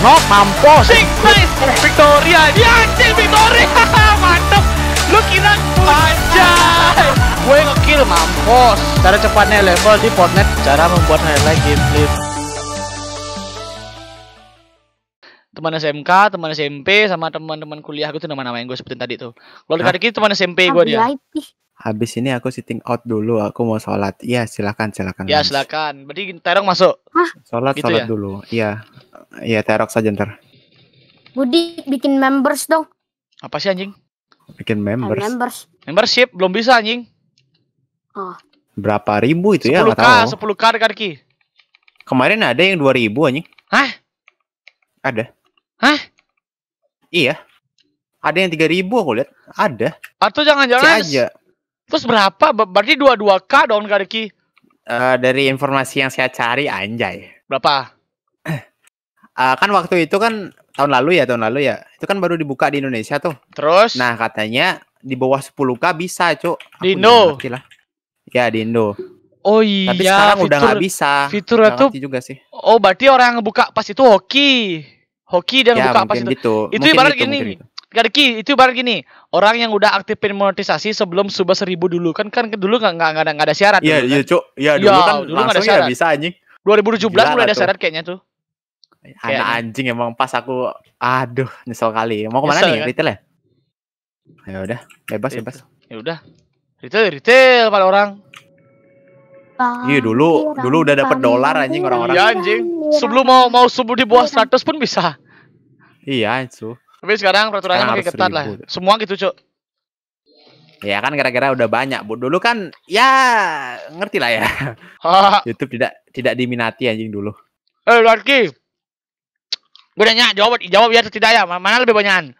knock mampus sing nice Victoria ya anjing Victoria mantep lu kira anjay gue ngekill mampus cara cepatnya level di Fortnite cara membuat highlight gameplay teman SMK, teman SMP, sama teman-teman kuliah aku tuh nama-nama yang gue sebutin tadi tuh. Kalau dekat dikit teman SMP gue dia. Habis ini aku sitting out dulu, aku mau sholat. Iya, silakan, silakan. Ya, silakan. Berarti Terong masuk. Hah? Sholat, gitu sholat ya? dulu. Iya. Iya, terok saja ntar. Budi, bikin members dong. Apa sih anjing? Bikin members. members. Membership, belum bisa anjing. Oh. Berapa ribu itu 10K, ya? 10K, 10K kaki. Kemarin ada yang ribu anjing. Hah? Ada. Hah? Iya. Ada yang ribu aku lihat. Ada. Atau jangan-jangan. Si aja. Terus berapa? Berarti 22K dong kaki uh, dari informasi yang saya cari anjay. Berapa? Uh, kan waktu itu kan tahun lalu ya, tahun lalu ya. Itu kan baru dibuka di Indonesia tuh. Terus? Nah, katanya di bawah 10k bisa, Cuk. Di Indo. Lah. Ya, di Indo. Oh iya. Tapi sekarang fitur, udah nggak bisa. Fitur itu juga sih. Oh, berarti orang yang buka pas itu hoki. Hoki dan ya, buka pas itu. Gitu. Itu mungkin ibarat gitu, gini. Gitu. Garki itu barang gini orang yang udah aktifin monetisasi sebelum subah seribu dulu kan kan dulu nggak nggak ada nggak ada syarat iya kan. iya cuk iya dulu iya, kan dulu ada ya syarat. ya bisa anjing 2017 Gila, mulai ada syarat kayaknya tuh anak anjing emang pas aku aduh nyesel kali mau kemana nyesel, nih ya kan? retail ya? ya udah bebas bebas ya udah retail retail pada orang Iya dulu dulu udah dapat dolar anjing orang-orang. Iya anjing. Sebelum mau mau subuh di bawah iya, kan? seratus pun bisa. Iya itu. Tapi sekarang peraturannya makin ketat lah. Semua gitu, Cuk. Ya kan kira-kira udah banyak, Bu. Dulu kan ya ngerti lah ya. YouTube tidak tidak diminati anjing dulu. Eh, lagi. Gue nanya, jawab jawab ya atau tidak ya? Mana lebih banyakan?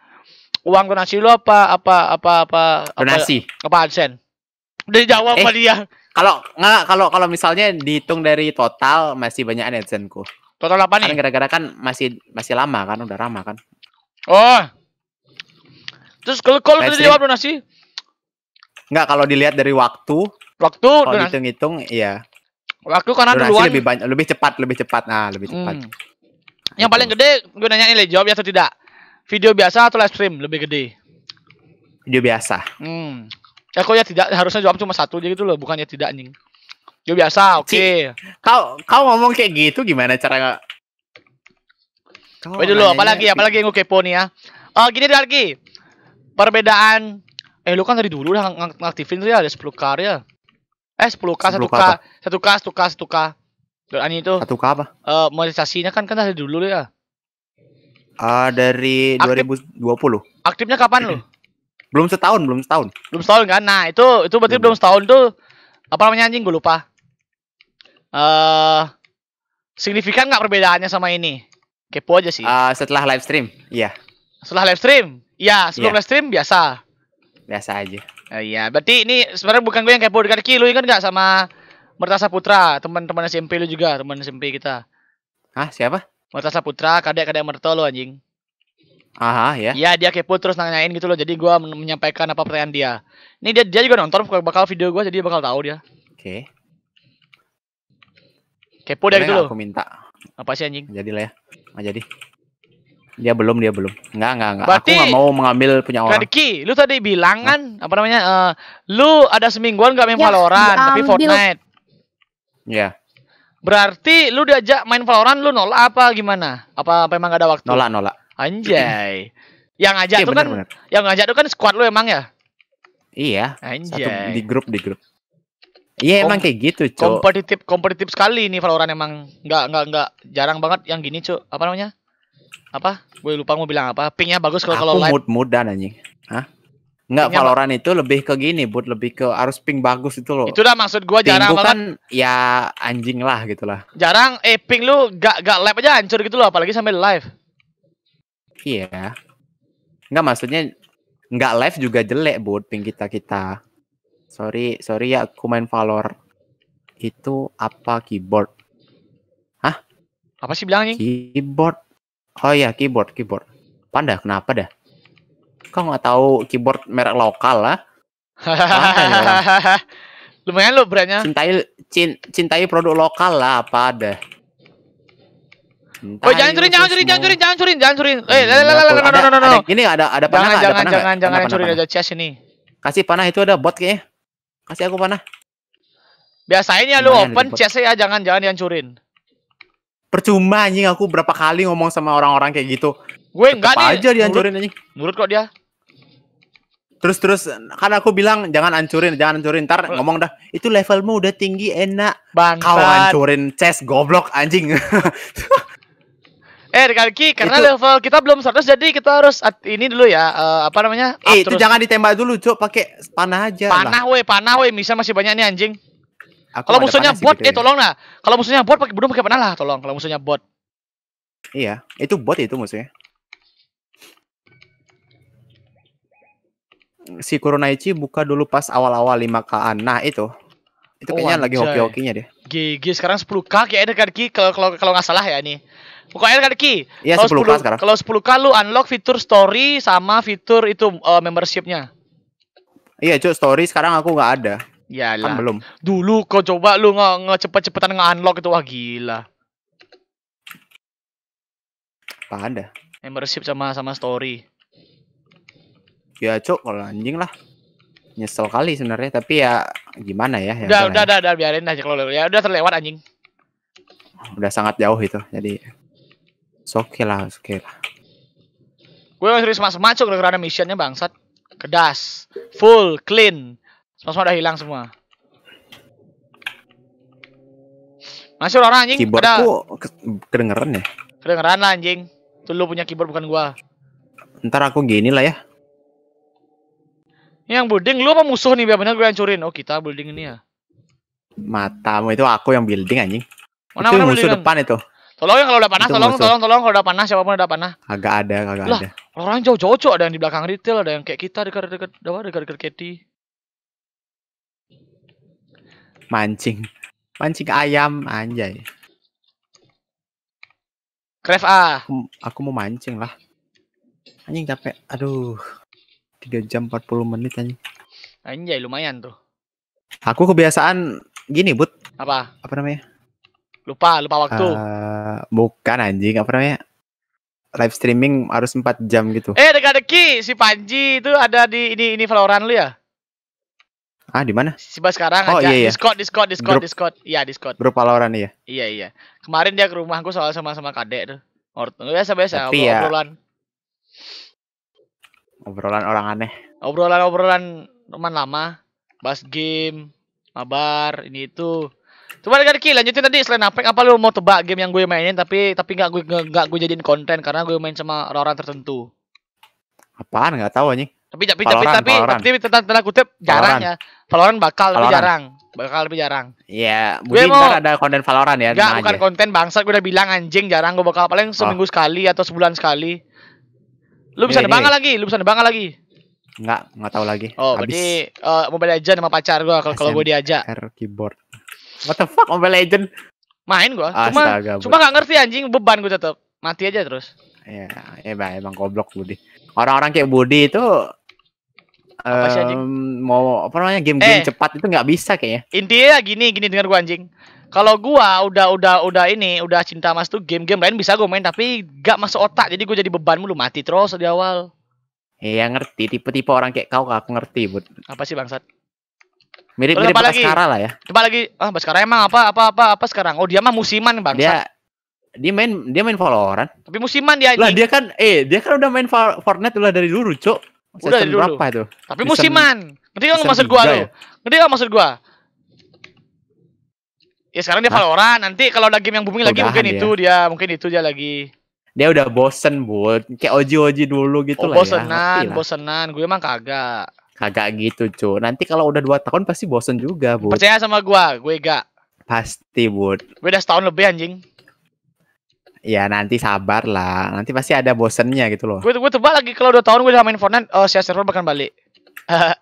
Uang donasi lu apa apa apa apa donasi apa, apa Udah jawab eh, dia. Kalau nggak kalau kalau misalnya dihitung dari total masih banyak adsenku. Total apa nih? Kan gara-gara kan masih masih lama kan udah lama kan. Oh. Terus kalau kalau udah jawab donasi? Enggak, kalau dilihat dari waktu. Waktu kalau dihitung hitung iya. Waktu karena donasi duluan lebih banyak lebih cepat, lebih cepat. Nah, lebih hmm. cepat. Hmm. Yang paling gitu. gede gue nanya ini, jawab ya atau tidak? Video biasa atau live stream lebih gede? Video biasa. Hmm. Ya kok ya tidak harusnya jawab cuma satu aja gitu loh, bukannya tidak anjing. Video biasa, oke. Okay. Kau kau ngomong kayak gitu gimana cara Coba dulu, apalagi, apalagi yang gue kepo nih ya. Oh, gini deh lagi. Perbedaan Eh lu kan dari dulu udah ng ngaktifin tuh ya ada sepuluh k ya. Eh sepuluh k Satu k Satu k 1 k 1 k. Ani itu. Satu k apa? Eh monetisasinya kan kan dari dulu ya. Ah uh, dari dua puluh. Aktifnya kapan lu? belum setahun, belum setahun. Belum setahun kan? Nah, itu itu berarti belum, setahun tuh apa namanya anjing gue lupa. Eh signifikan nggak perbedaannya sama ini? kepo aja sih. Uh, setelah live stream, iya. Setelah live stream, iya. Sebelum yeah. live stream biasa. Biasa aja. Uh, iya, berarti ini sebenarnya bukan gue yang kepo dekat Ki, lu ingat nggak sama Mertasa Putra, teman-teman SMP lu juga, teman SMP kita. Hah, siapa? Mertasa Putra, kadek-kadek Merto lo anjing. Aha, ya. Iya, dia kepo terus nanyain gitu loh. Jadi gua menyampaikan apa pertanyaan dia. Ini dia dia juga nonton bakal video gue jadi dia bakal tahu dia. Oke. Okay. Kepo dia gitu loh. Aku minta. Apa sih anjing? Jadilah ya nggak jadi dia belum dia belum nggak nggak nggak Berarti, aku nggak mau mengambil punya orang Kadiki lu tadi bilang kan nah. apa namanya uh, lu ada semingguan gak main ya, Valorant tapi Fortnite ya yeah. Berarti lu diajak main Valorant lu nolak apa gimana? Apa, memang emang gak ada waktu? Nolak, nolak. Anjay. yang ngajak itu iya, kan bener. yang ngajak itu kan squad lu emang ya? Iya. Anjay. Satu, di grup di grup. Iya emang kayak gitu, cuy. Kompetitif, kompetitif sekali ini Valorant emang nggak nggak nggak jarang banget yang gini, cuy, Apa namanya? Apa? Gue lupa mau bilang apa. Pingnya bagus kalau kalau live. Mood mudan anjing. Hah? Enggak, Valorant itu lebih ke gini, buat lebih ke harus ping bagus itu loh. Itu dah maksud gue jarang banget. kan ya anjing lah gitu lah. Jarang eh ping lu gak gak live aja hancur gitu loh, apalagi sambil live. Iya. Enggak maksudnya enggak live juga jelek buat ping kita-kita. Sorry, sorry ya aku main Valor. Itu apa keyboard? Hah? Apa sih bilangnya? Keyboard. Oh ya, keyboard, keyboard. Panda, kenapa dah? Kau nggak tahu keyboard merek lokal lah? Ya? Lumayan lo brandnya. Cintai cintai produk lokal lah apa ada. oh jangan curi, jangan curi, jangan curi, jangan curi, jangan curi. Eh, Ini ada ada panah, jangan, ada panah. Jangan, jangan, jangan curi aja Chess ini. Kasih panah itu ada bot kayaknya. Kasih aku panah. biasanya ya lu open chest ya, jangan jangan dihancurin. Percuma anjing aku berapa kali ngomong sama orang-orang kayak gitu. Gue enggak nih. aja dihancurin anjing. Nurut kok dia. Terus terus karena aku bilang jangan hancurin, jangan hancurin. Ntar ngomong dah, itu levelmu udah tinggi enak. Bang, kau hancurin chest goblok anjing. Eh Kaki, karena itu. level kita belum 100 jadi kita harus ini dulu ya uh, apa namanya? Eh, itu terus. jangan ditembak dulu, Cok, pakai panah aja. Panah weh, panah weh, Misalnya masih banyak nih anjing. Kalau musuhnya bot, gitu eh ya. tolong lah. Kalau musuhnya bot pakai bodoh, pakai panah lah, tolong. Kalau musuhnya bot. Iya, itu bot ya, itu musuhnya. Si kurunaichi buka dulu pas awal-awal k Nah, itu. Itu oh, kayaknya oh, lagi hoki-hokinya deh. GG sekarang 10K kayaknya dekat Ki kalau kalau nggak salah ya ini. Pokoknya kan Ki. Iya, sepuluh 10K sekarang. Kalau 10K lu unlock fitur story sama fitur itu uh, membershipnya. Iya, cuy, story sekarang aku nggak ada. Ya Kan belum. Dulu kau coba lu nge, nge cepetan nge-unlock itu wah gila. Apa ada? Membership sama sama story. Ya, cok, kalau anjing lah. Nyesel kali sebenarnya, tapi ya gimana ya? ya udah, udah, ya. udah, udah, biarin aja kalau ya udah terlewat anjing. Udah sangat jauh itu. Jadi So, oke okay lah, oke okay lah. Gue serius masuk masuk gara karena ada missionnya bangsat. Kedas, full, clean. Semua udah hilang semua. Masih orang anjing. Keyboard ada... Ke kedengeran ya? Kedengeran lah anjing. tuh lu punya keyboard bukan gua. Ntar aku gini lah ya. Yang building lu apa musuh nih biar bener gue hancurin. Oh, kita building ini ya. Matamu itu aku yang building anjing. Mana, itu mana musuh building? depan itu. Tolong ya kalau udah panas, itu tolong, tolong, tolong kalau udah panas, siapapun udah panas. Agak ada, agak lah, ada. Orang jauh-jauh ada yang di belakang retail, ada yang kayak kita dekat-dekat, dekat-dekat Katy. Mancing, mancing ayam, anjay. Craft A. Aku, aku mau mancing lah. Anjing capek. Aduh. 3 jam 40 menit anjing. Anjay lumayan tuh. Aku kebiasaan gini, but Apa? Apa namanya? Lupa, lupa waktu. Uh, bukan anjing, apa namanya? Live streaming harus empat jam gitu. Eh, deki si Panji itu ada di ini ini Valorant lu ya? Ah, di mana? bah sekarang oh, aja. Iya, iya. Discord, Discord, Discord, Grup, Discord. Iya, Discord. Grup Valorant iya. Iya, iya. Kemarin dia ke rumahku soal sama-sama kadek tuh. Orton. Biasa-biasa obrolan ya. obrolan. Obrolan orang aneh. Obrolan-obrolan teman lama, bahas game, mabar, ini itu. Coba lagi lagi lanjutin tadi selain apa apa lu mau tebak game yang gue mainin tapi tapi nggak gue nggak gue jadiin konten karena gue main sama orang-orang tertentu. Apaan nggak tahu anjing. Tapi tapi tapi tapi tapi tentang tentang kutip jarang ya. Valorant bakal lebih jarang. Bakal lebih jarang. Iya, mungkin mau, ntar ada konten Valorant ya. Enggak, bukan aja. konten bangsa gue udah bilang anjing jarang gue bakal paling seminggu oh. sekali atau sebulan sekali. Lu bisa iya, nebang lagi, lu bisa nebang lagi. Enggak, enggak tahu lagi. Oh, Habis. berarti uh, Mobile Legends sama pacar gua kalau kalau gua diajak. R keyboard. What the fuck Mobile Legend? Main gua. Cuma bro. cuma nggak ngerti anjing beban gua tetap Mati aja terus. Ya, emang, iya, emang goblok Budi. Orang-orang kayak Budi itu apa sih, Um, mau apa namanya game-game eh, cepat itu nggak bisa kayaknya. Intinya gini, gini dengar gua anjing. Kalau gua udah udah udah ini udah cinta mas tuh game-game lain bisa gua main tapi gak masuk otak jadi gua jadi beban mulu mati terus di awal. Iya ngerti tipe-tipe orang kayak kau aku ngerti bud. Apa sih bangsat? Mirip mirip apa lagi? Baskara lah ya. Coba lagi ah Baskara emang apa apa apa apa sekarang? Oh dia mah musiman bang. Dia dia main dia main Valorant. Tapi musiman dia. Lah dia kan eh dia kan udah main Fortnite udah dari dulu, cok Udah dari dulu. berapa itu? Tapi musiman. Ngerti enggak maksud gua lo ya? Ngerti enggak maksud gua? Ya sekarang dia Valorant, nanti kalau ada game yang booming lagi mungkin itu dia, mungkin itu dia lagi. Dia udah bosen buat kayak oji-oji dulu gitu oh, lah bosenan, ya. bosenan, bosenan. Gue emang kagak. Kagak gitu, cu. Nanti kalau udah dua tahun pasti bosen juga, Bu. Percaya sama gua, gue gak. Pasti, Bu. Gue udah setahun lebih anjing. Ya nanti sabar lah, nanti pasti ada bosennya gitu loh. Gue gue coba lagi kalau dua tahun gue udah main Fortnite, oh si server bakal balik.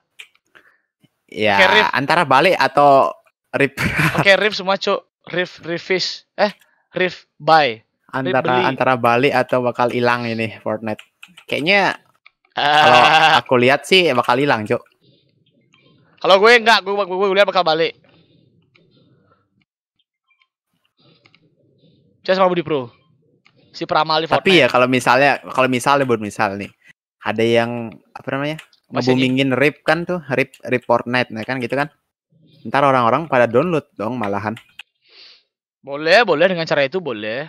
ya okay, antara balik atau rip. Oke okay, rip semua cu. rip refish, eh rip buy. Antara rip antara balik atau bakal hilang ini Fortnite. Kayaknya kalau aku lihat sih ya bakal hilang, Cuk. Kalau gue enggak, gue gue, gue lihat bakal balik. Cuma sama Budi Pro. Si Pramali Tapi Fortnite. Tapi ya kalau misalnya kalau misalnya buat misal nih, ada yang apa namanya? ngebumingin rip kan tuh, rip rip Fortnite nah kan gitu kan. Ntar orang-orang pada download dong malahan. Boleh, boleh dengan cara itu boleh.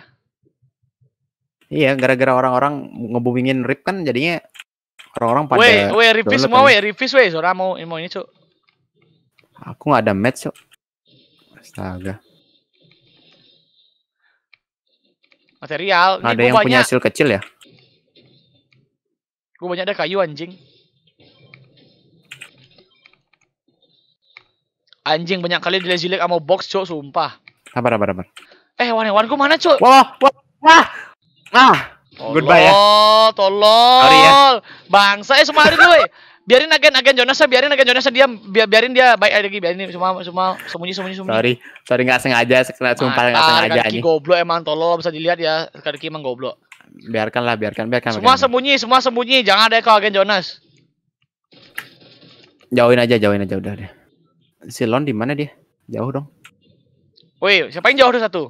Iya, gara-gara orang-orang ngebumingin rip kan jadinya Orang-orang pada Weh, weh, review, semua weh, review weh, seorang mau mau ini, cok. Aku nggak ada match, cok. Astaga. Material. Ada yang punya hasil kecil ya? Gue banyak ada kayu anjing. Anjing banyak kali jelek sama box, cok, sumpah. Sabar, sabar, sabar. Eh, hewan gue mana, cok? Wah, wah, wah. Ah. Tolol, Goodbye ya. Tolol. Sorry ya. Bangsa eh semari dulu. Biarin agen agen Jonas ya, biarin agen Jonas ya, dia biar, biarin dia baik lagi biarin semua semua sembunyi sembunyi sembunyi. Sorry, sorry nggak sengaja, sekarang sumpah nggak sengaja ini. goblok emang tolol bisa dilihat ya, kaki emang goblok. Biarkanlah, biarkan, biarkan. Semua biarkan. sembunyi, semua sembunyi, jangan ada kau agen Jonas. Jauhin aja, jauhin aja udah deh. Si Lon di mana dia? Jauh dong. Woi, siapa yang jauh tuh satu?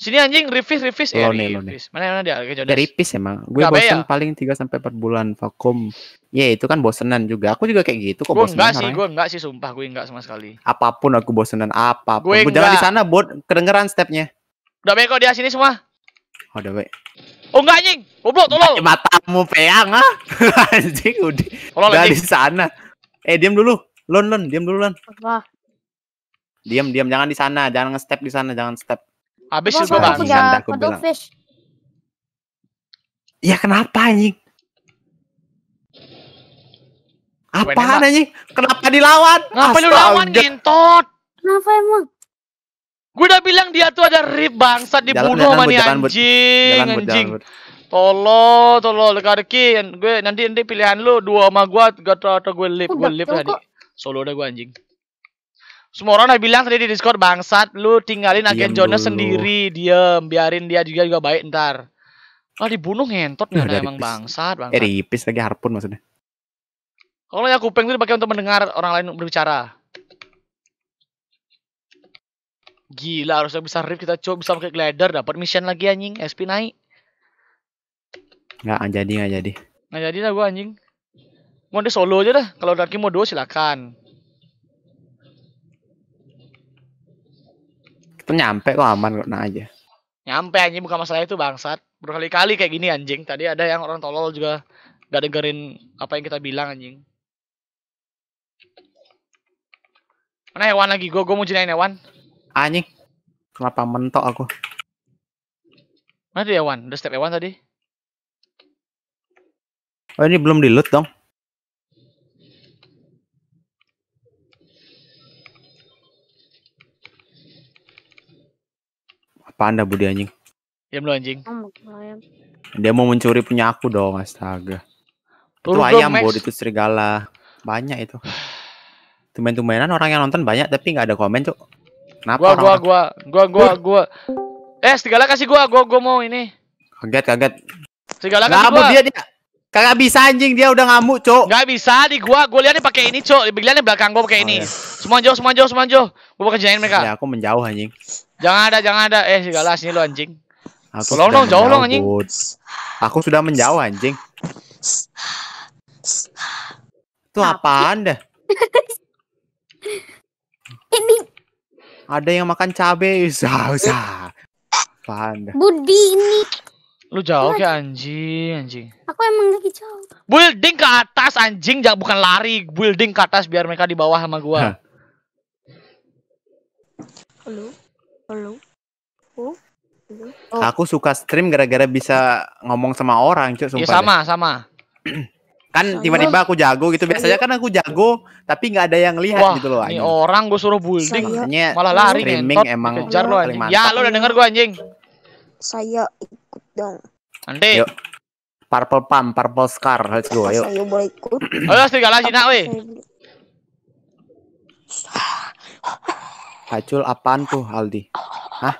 Sini anjing revis revis eh lone, revis. Lone. Mana mana dia kayak Ya, revis emang. Gue bosen ya? paling 3 sampai 4 bulan vakum. Ya itu kan bosenan juga. Aku juga kayak gitu kok gua bosenan. Enggak sih, gue enggak sih sumpah gue enggak sama sekali. Apapun aku bosenan apa. Gue jalan di sana buat kedengeran stepnya. Udah kok dia sini semua. Oh, udah be. Oh enggak anjing. Goblok tolol. Matamu peang ah. anjing udah. Tolong di sana. Eh diam dulu. Lon lon diam dulu lon. Diam diam jangan di sana, jangan step di sana, jangan step. Habis itu kan aku bilang. fish. Ya kenapa anjing? Apaan anjing? Kenapa dilawan? Kenapa lu lawan ngentot? Kenapa emang? Gue udah bilang dia tuh ada rib bangsa dibunuh sama nih anjing, jalan, anjing. Tolong, tolol, dekin. Gue nanti nanti pilihan lu dua sama gue. gak tau atau gue lip, gue lip tadi. Solo udah gue anjing. Semua orang udah bilang tadi di Discord bangsat, lu tinggalin agen Jonas sendiri, diem, biarin dia juga juga baik ntar. Lah dibunuh ngentot iya, nggak nah, emang bangsat, bangsat. Eh, ripis lagi harpun maksudnya. Kalau ya kuping itu dipakai untuk mendengar orang lain berbicara. Gila harusnya bisa rip kita coba bisa pakai glider dapat mission lagi anjing SP naik. Nggak jadi nggak jadi. Nggak jadi lah gua anjing. Mau solo aja dah. Kalau Darky mau dua silakan. Kita nyampe kok aman kok nah aja. Nyampe aja bukan masalah itu bangsat. Berkali-kali kayak gini anjing. Tadi ada yang orang tolol juga gak dengerin apa yang kita bilang anjing. Mana hewan lagi? Gue gue mau jinain hewan. Anjing. Kenapa mentok aku? Mana tuh hewan? Udah step hewan tadi? Oh ini belum di loot dong. Panda Budi anjing. Diam lu anjing. Oh, dia mau mencuri punya aku dong, astaga. Turun itu ayam, bodi itu serigala. Banyak itu. temen-temenan orang yang nonton banyak tapi nggak ada komen, Cuk. Kenapa gua, gua, gua, gua, gua, gua, Eh, serigala kasih gua, gua, gua mau ini. Kaget, kaget. Serigala kasih gua. dia, dia. Kagak bisa anjing, dia udah ngamuk, cok Gak bisa di gua, gua liatnya pakai ini, cok di belakang gua pakai oh, ini. Iya. Semua jauh, semua jauh, semua jauh. Gua bakal kerjain mereka. Ya, aku menjauh anjing. Jangan ada, jangan ada. Eh, segala sini lo anjing. Aku Tolong dong, jauh dong anjing. Aku sudah menjauh anjing. Itu apaan dah? Ini ada yang makan cabe, usah, usah. Apaan dah? Budi ini. Lu jauh ya anjing, anjing. Aku emang lagi jauh. Building ke atas anjing, jangan bukan lari. Building ke atas biar mereka di bawah sama gua. Halo. Halo. Oh. Aku suka stream gara-gara bisa ngomong sama orang, cuy, ya, sama, deh. sama. kan tiba-tiba aku jago gitu. Biasanya kan aku jago, tapi nggak ada yang lihat Wah, gitu loh ini orang gue suruh building, Makanya malah lari streaming emang kejar lo anjing. Ya, lo udah denger gue anjing. Saya ikut dong. Nanti. Yuk. Purple Pump, Purple Scar, let's go, ayo. Saya boleh ikut. Ayo, serigala Cina, weh pacul apaan tuh Aldi? Hah?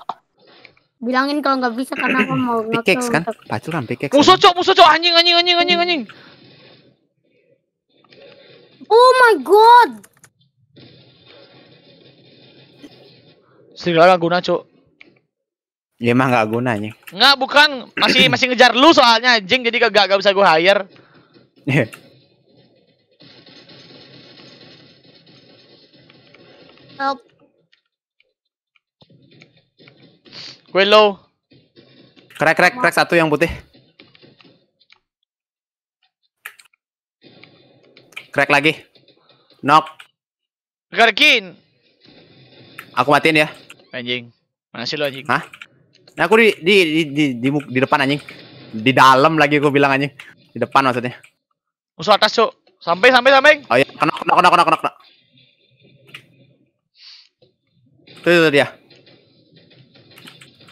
Bilangin kalau nggak bisa karena aku mau pickaxe kan? Pacul kan pickaxe. Musuh cok, musuh cok anjing anjing anjing anjing anjing. Oh my god. Serigala guna cok. Ya emang nggak gunanya. Enggak, bukan. Masih masih ngejar lu soalnya anjing jadi gak, gak bisa gue hire. Help. Gue low. Crack, crack, crack satu yang putih. Crack lagi. Knock. Garkin. Aku matiin ya. Anjing. Mana sih lo anjing? Hah? Nah, aku di di di di, di, di depan anjing. Di dalam lagi aku bilang anjing. Di depan maksudnya. Musuh atas, Cuk. Sampai sampai sampai. Oh iya, kena kena kena kena kena. Tuh, tuh dia.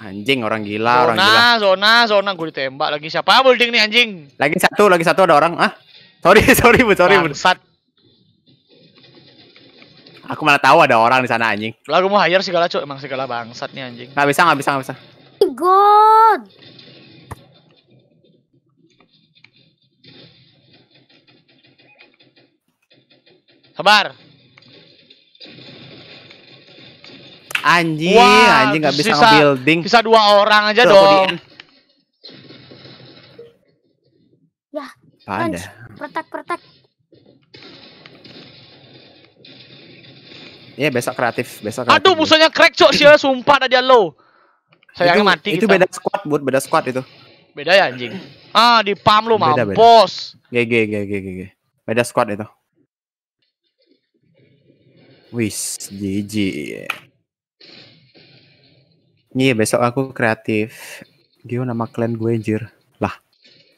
Anjing orang gila, zona, orang gila. Zona, zona, zona. gue ditembak lagi. Siapa building nih anjing? Lagi satu, lagi satu ada orang. Ah, sorry, sorry, bu, sorry, bu. Aku malah tahu ada orang di sana anjing. Lagu mau hire segala cuy, emang segala bangsat nih anjing. Gak bisa, gak bisa, gak bisa. Oh God. Sabar. Anjing, Wah, anjing gak bisa building. Bisa dua orang aja Tuh, dong. Ya. Pada. Ya? Pertak protek. Iya besok kreatif, besok. Kreatif. Aduh musuhnya crack cok sih, sumpah dia lo. Saya itu, mati. Itu kita. beda squad buat beda squad itu. Beda ya anjing. Ah di pam lu beda, bos. GG GG GG. Beda squad itu. Wis, GG. Iya besok aku kreatif. Gio nama klan gue anjir. Lah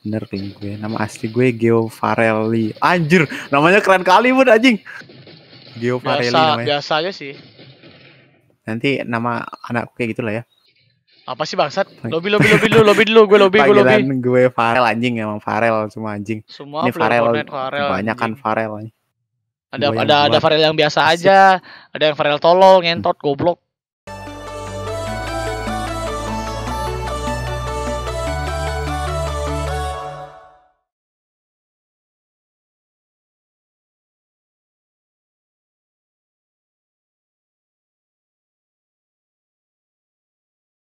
bener nih gue. Nama asli gue Gio Farelli. Anjir namanya keren kali bud anjing. Gio Farelli Biasa, namanya. Biasa aja sih. Nanti nama anakku kayak lah ya. Apa sih bangsat? Lobby lobby lobby dulu, lobby dulu, gue lobby, gue lobby. gue Farel anjing emang Farel semua anjing. Semua Ini Farel, Farel banyak kan Farel. Ada ada ada Farel yang biasa aja, ada yang Farel tolol, ngentot, goblok.